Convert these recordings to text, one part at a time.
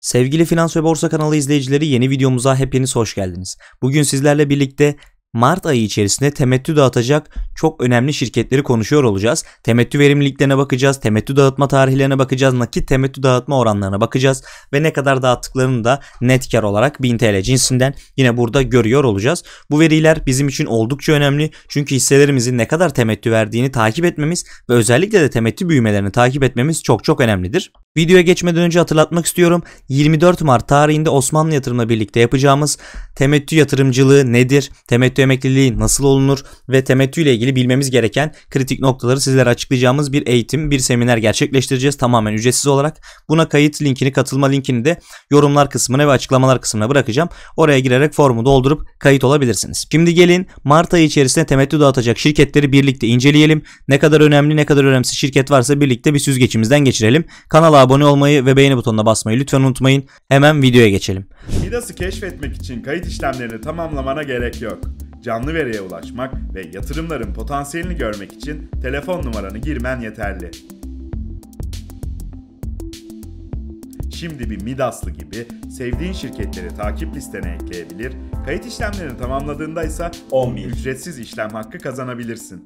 Sevgili Finans ve Borsa kanalı izleyicileri yeni videomuza hepiniz hoş geldiniz. Bugün sizlerle birlikte Mart ayı içerisinde temettü dağıtacak çok önemli şirketleri konuşuyor olacağız. Temettü verimliliklerine bakacağız, temettü dağıtma tarihlerine bakacağız, nakit temettü dağıtma oranlarına bakacağız ve ne kadar dağıttıklarını da net kar olarak 1000 TL cinsinden yine burada görüyor olacağız. Bu veriler bizim için oldukça önemli çünkü hisselerimizin ne kadar temettü verdiğini takip etmemiz ve özellikle de temettü büyümelerini takip etmemiz çok çok önemlidir. Videoya geçmeden önce hatırlatmak istiyorum. 24 Mart tarihinde Osmanlı yatırımla birlikte yapacağımız temettü yatırımcılığı nedir? Temettü emekliliği nasıl olunur? Ve temettü ile ilgili bilmemiz gereken kritik noktaları sizlere açıklayacağımız bir eğitim, bir seminer gerçekleştireceğiz tamamen ücretsiz olarak. Buna kayıt linkini, katılma linkini de yorumlar kısmına ve açıklamalar kısmına bırakacağım. Oraya girerek formu doldurup kayıt olabilirsiniz. Şimdi gelin Mart ayı içerisinde temettü dağıtacak şirketleri birlikte inceleyelim. Ne kadar önemli, ne kadar önemsiz şirket varsa birlikte bir süzgeçimizden geçirelim. Kanala abone olmayı ve beğeni butonuna basmayı lütfen unutmayın. Hemen videoya geçelim. Midas'ı keşfetmek için kayıt işlemlerini tamamlamana gerek yok. Canlı veriye ulaşmak ve yatırımların potansiyelini görmek için telefon numaranı girmen yeterli. şimdi bir Midaslı gibi sevdiğin şirketleri takip listene ekleyebilir, kayıt işlemlerini tamamladığında ise 10 10.000 ücretsiz işlem hakkı kazanabilirsin.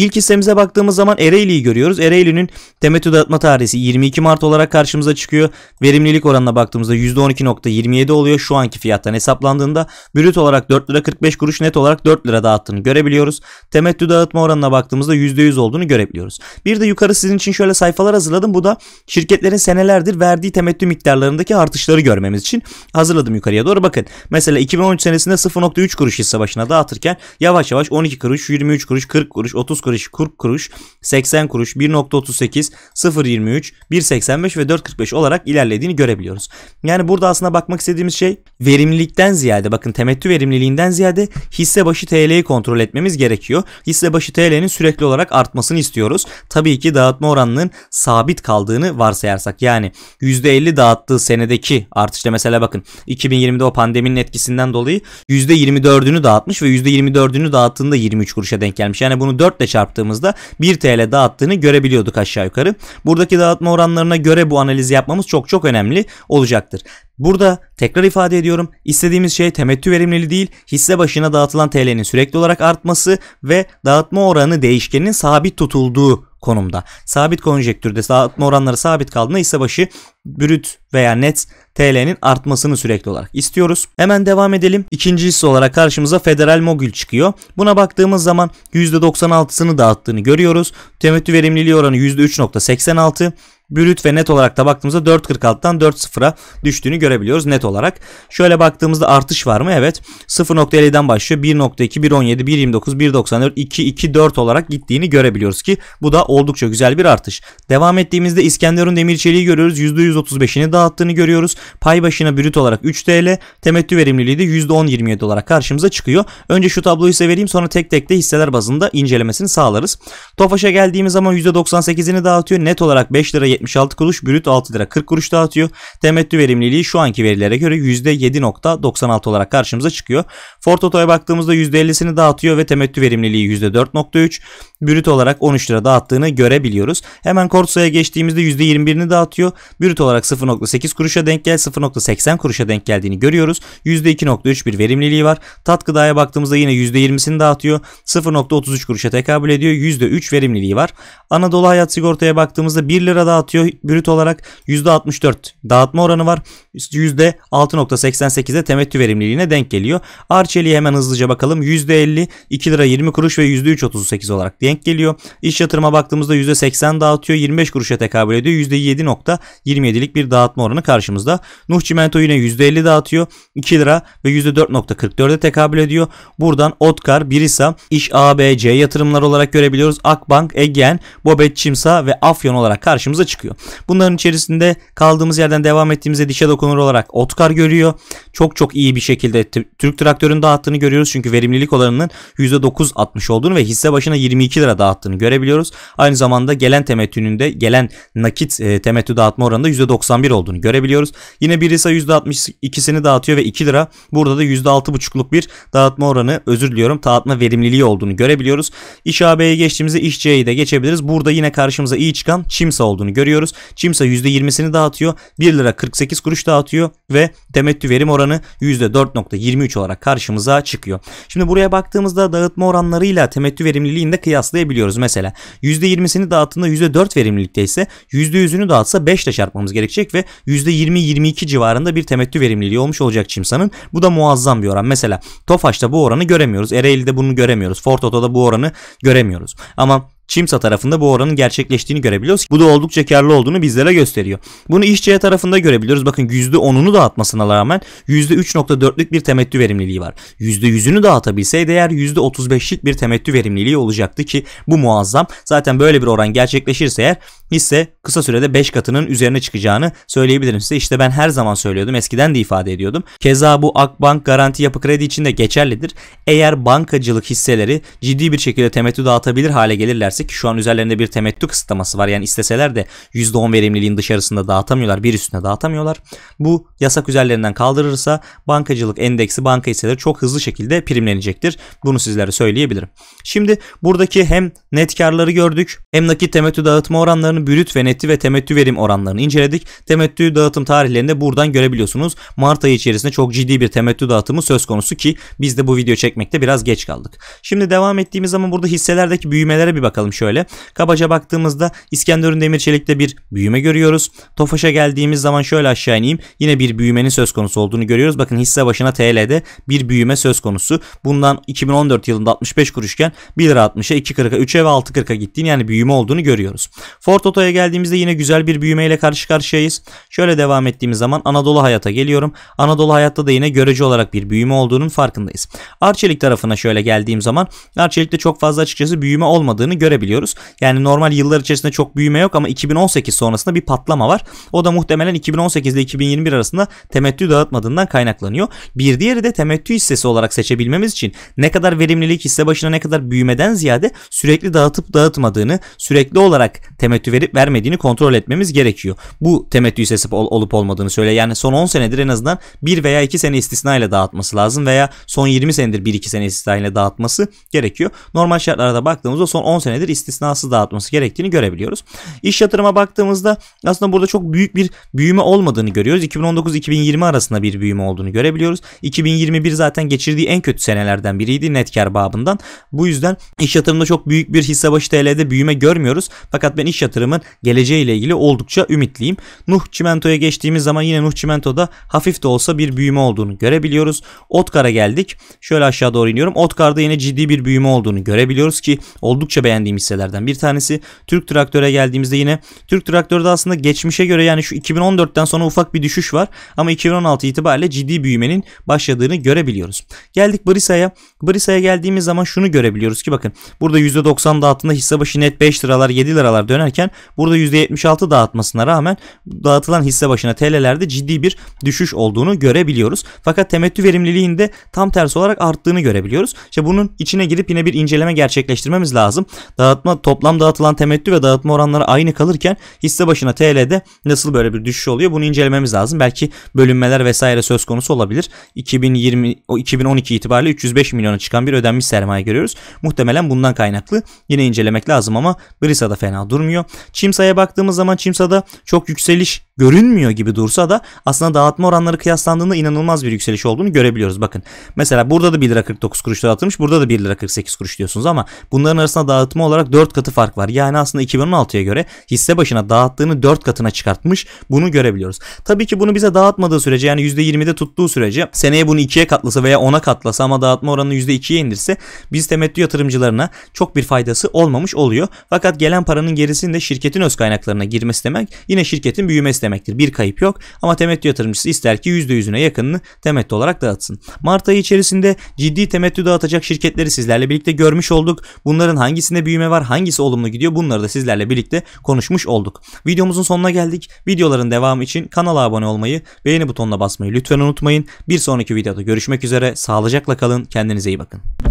İlk hissemize baktığımız zaman Ereğli'yi görüyoruz. Ereğli'nin temettü dağıtma tarihi 22 Mart olarak karşımıza çıkıyor. Verimlilik oranına baktığımızda %12.27 oluyor şu anki fiyattan hesaplandığında. Brüt olarak 4 lira 45 kuruş net olarak 4 lira dağıttığını görebiliyoruz. Temettü dağıtma oranına baktığımızda %100 olduğunu görebiliyoruz. Bir de yukarı sizin için şöyle sayfalar hazırladım. Bu da şirketlerin senelerdir verdiği temettü miktarlarındaki artışları görmemiz için hazırladım yukarıya doğru. Bakın mesela 2013 senesinde 0.3 kuruş hisse başına dağıtırken yavaş yavaş 12 kuruş, 23 kuruş, 40 kuruş, 30 kuruş kuruş 40 kuruş 80 kuruş 1.38 0.23 1.85 ve 4.45 olarak ilerlediğini görebiliyoruz. Yani burada aslında bakmak istediğimiz şey verimlilikten ziyade bakın temettü verimliliğinden ziyade hisse başı TL'yi kontrol etmemiz gerekiyor. Hisse başı TL'nin sürekli olarak artmasını istiyoruz. Tabii ki dağıtma oranının sabit kaldığını varsayarsak yani %50 dağıttığı senedeki artışta mesela bakın 2020'de o pandeminin etkisinden dolayı %24'ünü dağıtmış ve %24'ünü dağıttığında 23 kuruşa denk gelmiş. Yani bunu 4 ile çarp çarptığımızda 1 TL dağıttığını görebiliyorduk aşağı yukarı. Buradaki dağıtma oranlarına göre bu analizi yapmamız çok çok önemli olacaktır. Burada tekrar ifade ediyorum istediğimiz şey temettü verimliliği değil hisse başına dağıtılan TL'nin sürekli olarak artması ve dağıtma oranı değişkenin sabit tutulduğu konumda. Sabit konjektürde dağıtma oranları sabit kaldığında hisse başı brüt veya net TL'nin artmasını sürekli olarak istiyoruz. Hemen devam edelim. İkinci hisse olarak karşımıza Federal Mogul çıkıyor. Buna baktığımız zaman %96'sını dağıttığını görüyoruz. Temettü verimliliği oranı %3.86. Brüt ve net olarak da baktığımızda 4.46'dan 4.0'a düştüğünü görebiliyoruz net olarak. Şöyle baktığımızda artış var mı? Evet. 0.50'den başlıyor. 1.2, 1.17, 1.29, 1.94, 2, 4 olarak gittiğini görebiliyoruz ki bu da oldukça güzel bir artış. Devam ettiğimizde İskenderun Demir Çeliği görüyoruz. %100 %135'ini dağıttığını görüyoruz. Pay başına brüt olarak 3 TL, temettü verimliliği de %10-27 olarak karşımıza çıkıyor. Önce şu tabloyu size vereyim sonra tek tek de hisseler bazında incelemesini sağlarız. Tofaş'a geldiğimiz zaman %98'ini dağıtıyor. Net olarak 5 lira 76 kuruş, brüt 6 lira 40 kuruş dağıtıyor. Temettü verimliliği şu anki verilere göre %7.96 olarak karşımıza çıkıyor. Ford Oto'ya baktığımızda %50'sini dağıtıyor ve temettü verimliliği %4.3 brüt olarak 13 lira dağıttığını görebiliyoruz. Hemen Corsa'ya geçtiğimizde %21'ini dağıtıyor. Brüt olarak 0.8 kuruşa denk gel 0.80 kuruşa denk geldiğini görüyoruz. %2.3 bir verimliliği var. Tat gıdaya baktığımızda yine %20'sini dağıtıyor. 0.33 kuruşa tekabül ediyor. %3 verimliliği var. Anadolu Hayat Sigorta'ya baktığımızda 1 lira dağıtıyor brüt olarak. %64 dağıtma oranı var. %6.88'de temettü verimliliğine denk geliyor. Arçeli'ye hemen hızlıca bakalım. %50 2 lira 20 kuruş ve %3.38 olarak denk geliyor. İş yatırıma baktığımızda %80 dağıtıyor. 25 kuruşa tekabül ediyor. %7.27 %27'lik bir dağıtma oranı karşımızda. Nuh Cimento yine %50 dağıtıyor. 2 lira ve %4.44'e tekabül ediyor. Buradan Otkar, Birisa, İş ABC yatırımlar olarak görebiliyoruz. Akbank, Egen, Bobet Çimsa ve Afyon olarak karşımıza çıkıyor. Bunların içerisinde kaldığımız yerden devam ettiğimizde dişe dokunur olarak Otkar görüyor. Çok çok iyi bir şekilde Türk Traktör'ün dağıttığını görüyoruz. Çünkü verimlilik oranının %9 atmış olduğunu ve hisse başına 22 lira dağıttığını görebiliyoruz. Aynı zamanda gelen temettünün de gelen nakit e, temettü dağıtma oranı da oranında %91 olduğunu görebiliyoruz. Yine Birisa %62'sini dağıtıyor ve 2 lira. Burada da %6,5'luk bir dağıtma oranı özür diliyorum dağıtma verimliliği olduğunu görebiliyoruz. İş AB'ye geçtiğimizde iş C'ye de geçebiliriz. Burada yine karşımıza iyi çıkan Çimsa olduğunu görüyoruz. Çimsa %20'sini dağıtıyor. 1 lira 48 kuruş dağıtıyor ve temettü verim oranı %4.23 olarak karşımıza çıkıyor. Şimdi buraya baktığımızda dağıtma oranlarıyla temettü verimliliğini de kıyaslayabiliyoruz. Mesela %20'sini dağıttığında %4 verimlilikte ise %100'ünü dağıtsa 5 ile çarpmamız yapmamız gerekecek ve %20-22 civarında bir temettü verimliliği olmuş olacak Çimsa'nın. Bu da muazzam bir oran. Mesela Tofaş'ta bu oranı göremiyoruz. Ereğli'de bunu göremiyoruz. Ford Oto'da bu oranı göremiyoruz. Ama Çimsa tarafında bu oranın gerçekleştiğini görebiliyoruz. Bu da oldukça karlı olduğunu bizlere gösteriyor. Bunu işçiye tarafında görebiliyoruz. Bakın %10'unu dağıtmasına rağmen %3.4'lük bir temettü verimliliği var. %100'ünü dağıtabilseydi eğer %35'lik bir temettü verimliliği olacaktı ki bu muazzam. Zaten böyle bir oran gerçekleşirse eğer hisse kısa sürede 5 katının üzerine çıkacağını söyleyebilirim size. İşte ben her zaman söylüyordum. Eskiden de ifade ediyordum. Keza bu Akbank Garanti Yapı Kredi için de geçerlidir. Eğer bankacılık hisseleri ciddi bir şekilde temettü dağıtabilir hale gelirlerse bahsedersek şu an üzerlerinde bir temettü kısıtlaması var. Yani isteseler de %10 verimliliğin dışarısında dağıtamıyorlar. Bir üstüne dağıtamıyorlar. Bu yasak üzerlerinden kaldırırsa bankacılık endeksi banka hisseleri çok hızlı şekilde primlenecektir. Bunu sizlere söyleyebilirim. Şimdi buradaki hem net karları gördük hem nakit temettü dağıtma oranlarını bürüt ve netti ve temettü verim oranlarını inceledik. Temettü dağıtım tarihlerini de buradan görebiliyorsunuz. Mart ayı içerisinde çok ciddi bir temettü dağıtımı söz konusu ki biz de bu video çekmekte biraz geç kaldık. Şimdi devam ettiğimiz zaman burada hisselerdeki büyümelere bir bakalım bakalım şöyle. Kabaca baktığımızda İskenderun Demir Çelik'te bir büyüme görüyoruz. Tofaş'a geldiğimiz zaman şöyle aşağı ineyim. Yine bir büyümenin söz konusu olduğunu görüyoruz. Bakın hisse başına TL'de bir büyüme söz konusu. Bundan 2014 yılında 65 kuruşken 1 lira 60'a, 2.40'a, 3'e ve 6.40'a gittiğini yani büyüme olduğunu görüyoruz. Ford Oto'ya geldiğimizde yine güzel bir büyümeyle karşı karşıyayız. Şöyle devam ettiğimiz zaman Anadolu Hayat'a geliyorum. Anadolu Hayat'ta da yine görece olarak bir büyüme olduğunun farkındayız. Arçelik tarafına şöyle geldiğim zaman Arçelik'te çok fazla açıkçası büyüme olmadığını görebiliyoruz görebiliyoruz. Yani normal yıllar içerisinde çok büyüme yok ama 2018 sonrasında bir patlama var. O da muhtemelen 2018 ile 2021 arasında temettü dağıtmadığından kaynaklanıyor. Bir diğeri de temettü hissesi olarak seçebilmemiz için ne kadar verimlilik hisse başına ne kadar büyümeden ziyade sürekli dağıtıp dağıtmadığını, sürekli olarak temettü verip vermediğini kontrol etmemiz gerekiyor. Bu temettü hissesi olup olmadığını söyle. Yani son 10 senedir en azından 1 veya 2 sene istisnayla dağıtması lazım veya son 20 senedir 1-2 sene istisnayla dağıtması gerekiyor. Normal şartlarda baktığımızda son 10 senedir senedir istisnasız dağıtması gerektiğini görebiliyoruz. İş yatırıma baktığımızda aslında burada çok büyük bir büyüme olmadığını görüyoruz. 2019-2020 arasında bir büyüme olduğunu görebiliyoruz. 2021 zaten geçirdiği en kötü senelerden biriydi net kar babından. Bu yüzden iş yatırımda çok büyük bir hisse başı TL'de büyüme görmüyoruz. Fakat ben iş yatırımın geleceğiyle ilgili oldukça ümitliyim. Nuh Çimento'ya geçtiğimiz zaman yine Nuh Çimento'da hafif de olsa bir büyüme olduğunu görebiliyoruz. Otkar'a geldik. Şöyle aşağı doğru iniyorum. Otkar'da yine ciddi bir büyüme olduğunu görebiliyoruz ki oldukça beğendiğim beğendiğim hisselerden bir tanesi. Türk Traktör'e geldiğimizde yine Türk Traktör'de aslında geçmişe göre yani şu 2014'ten sonra ufak bir düşüş var ama 2016 itibariyle ciddi büyümenin başladığını görebiliyoruz. Geldik Brisa'ya. Brisa'ya geldiğimiz zaman şunu görebiliyoruz ki bakın burada %90 dağıtında hisse başı net 5 liralar 7 liralar dönerken burada %76 dağıtmasına rağmen dağıtılan hisse başına TL'lerde ciddi bir düşüş olduğunu görebiliyoruz. Fakat temettü verimliliğinde tam tersi olarak arttığını görebiliyoruz. İşte bunun içine girip yine bir inceleme gerçekleştirmemiz lazım. Dağıtma toplam dağıtılan temettü ve dağıtma oranları aynı kalırken hisse başına TL'de nasıl böyle bir düşüş oluyor bunu incelememiz lazım. Belki bölünmeler vesaire söz konusu olabilir. 2020 o 2012 itibariyle 305 milyona çıkan bir ödenmiş sermaye görüyoruz. Muhtemelen bundan kaynaklı. Yine incelemek lazım ama Brisa'da fena durmuyor. Çimsa'ya baktığımız zaman Çimsa'da çok yükseliş görünmüyor gibi dursa da aslında dağıtma oranları kıyaslandığında inanılmaz bir yükseliş olduğunu görebiliyoruz. Bakın mesela burada da 1 lira 49 kuruş dağıtılmış burada da 1 lira 48 kuruş diyorsunuz ama bunların arasında dağıtma olarak 4 katı fark var. Yani aslında 2016'ya göre hisse başına dağıttığını 4 katına çıkartmış. Bunu görebiliyoruz. Tabii ki bunu bize dağıtmadığı sürece yani %20'de tuttuğu sürece seneye bunu 2'ye katlasa veya 10'a katlasa ama dağıtma oranını %2'ye indirse biz temettü yatırımcılarına çok bir faydası olmamış oluyor. Fakat gelen paranın gerisini de şirketin öz kaynaklarına girmesi demek yine şirketin büyümesi demektir. Bir kayıp yok ama temettü yatırımcısı ister ki %100'üne yakınını temettü olarak dağıtsın. Mart ayı içerisinde ciddi temettü dağıtacak şirketleri sizlerle birlikte görmüş olduk. Bunların hangisinde büyüme büyüme var, hangisi olumlu gidiyor bunları da sizlerle birlikte konuşmuş olduk. Videomuzun sonuna geldik. Videoların devamı için kanala abone olmayı, beğeni butonuna basmayı lütfen unutmayın. Bir sonraki videoda görüşmek üzere. Sağlıcakla kalın. Kendinize iyi bakın.